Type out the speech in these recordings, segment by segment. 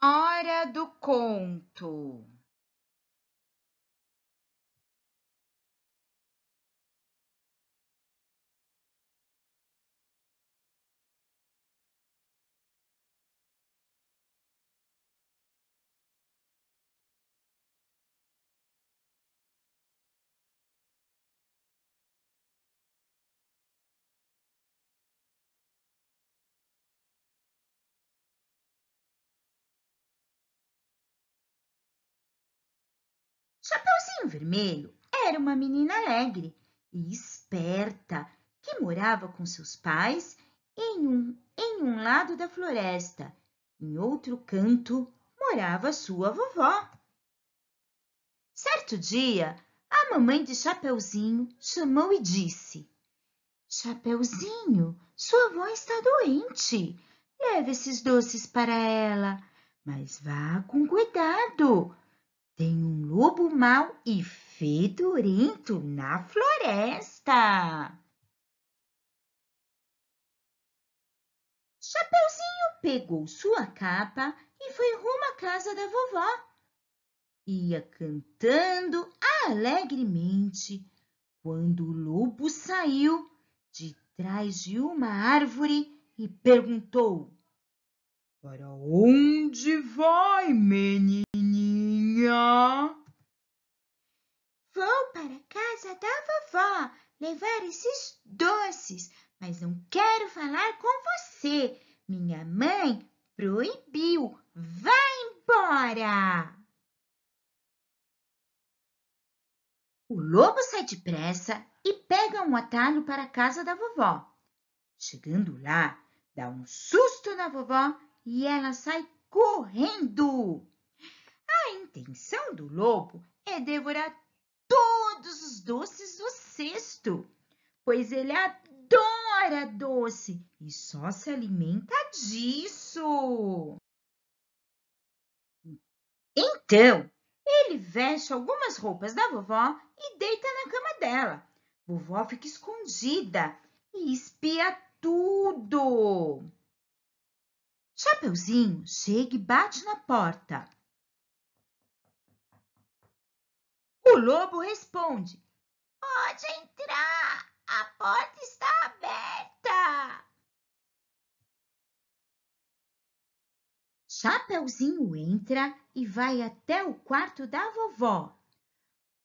Hora do conto. Chapeuzinho Vermelho era uma menina alegre e esperta que morava com seus pais em um, em um lado da floresta, em outro canto morava sua vovó. Certo dia, a mamãe de Chapeuzinho chamou e disse: Chapeuzinho, sua avó está doente. Leve esses doces para ela, mas vá com cuidado. Tem um lobo mau e fedorento na floresta. Chapeuzinho pegou sua capa e foi rumo à casa da vovó. Ia cantando alegremente quando o lobo saiu de trás de uma árvore e perguntou: Para onde mas não quero falar com você. Minha mãe proibiu. Vá embora! O lobo sai depressa e pega um atalho para a casa da vovó. Chegando lá, dá um susto na vovó e ela sai correndo. A intenção do lobo é devorar todos os doces do cesto, pois ele adora adora é doce e só se alimenta disso. Então, ele veste algumas roupas da vovó e deita na cama dela. Vovó fica escondida e espia tudo. Chapeuzinho chega e bate na porta. O lobo responde: Pode entrar. A porta está aberta! Chapeuzinho entra e vai até o quarto da vovó.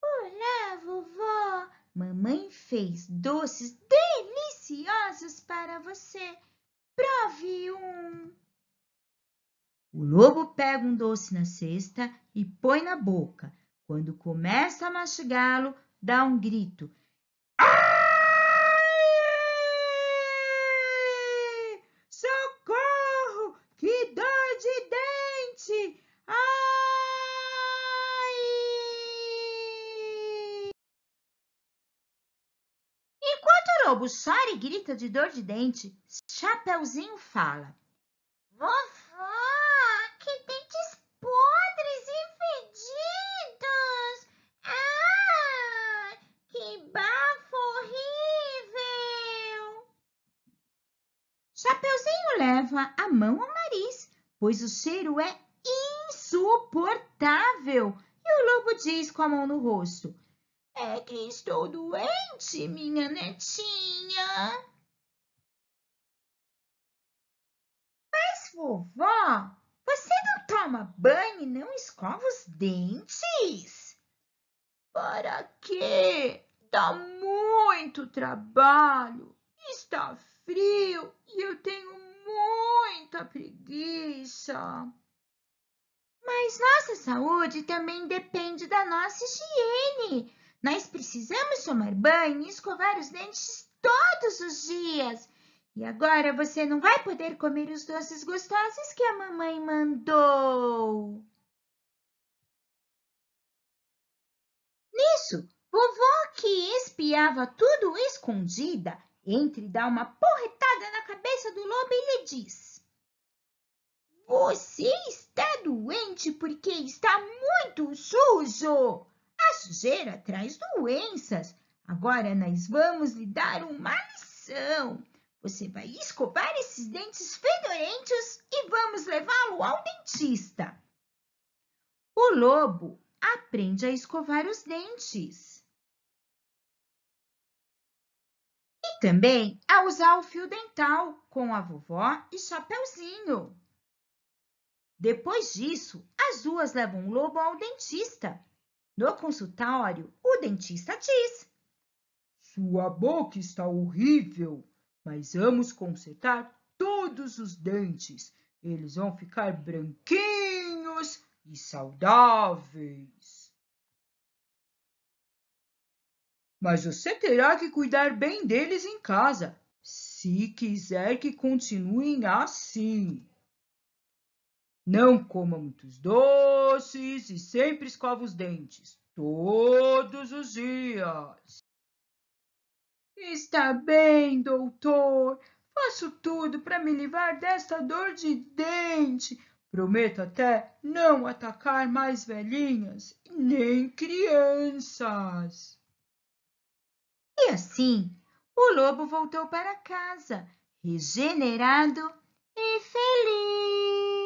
Olá, vovó! Mamãe fez doces deliciosos para você. Prove um! O lobo pega um doce na cesta e põe na boca. Quando começa a mastigá-lo, dá um grito. lobo chora e grita de dor de dente, Chapeuzinho fala: Vovó, que dentes podres e fedidos! Ah, que bafo horrível! Chapeuzinho leva a mão ao nariz, pois o cheiro é insuportável. E o lobo diz com a mão no rosto: é que estou doente, minha netinha. Mas, vovó, você não toma banho e não escova os dentes? Para quê? Dá muito trabalho, está frio e eu tenho muita preguiça. Mas nossa saúde também depende da nossa higiene. Nós precisamos tomar banho e escovar os dentes todos os dias. E agora você não vai poder comer os doces gostosos que a mamãe mandou. Nisso, vovó que espiava tudo escondida, entre dá uma porretada na cabeça do lobo e lhe diz: Você está doente porque está muito sujo. A sujeira traz doenças. Agora nós vamos lhe dar uma lição. Você vai escovar esses dentes fedorentos e vamos levá-lo ao dentista. O lobo aprende a escovar os dentes. E também a usar o fio dental com a vovó e Chapeuzinho. Depois disso, as duas levam o lobo ao dentista no consultório, o dentista diz: Sua boca está horrível, mas vamos consertar todos os dentes. Eles vão ficar branquinhos e saudáveis. Mas você terá que cuidar bem deles em casa, se quiser que continuem assim. Não coma muitos doces e sempre escova os dentes, todos os dias. Está bem, doutor. Faço tudo para me livrar desta dor de dente. Prometo até não atacar mais velhinhas nem crianças. E assim, o lobo voltou para casa, regenerado e feliz.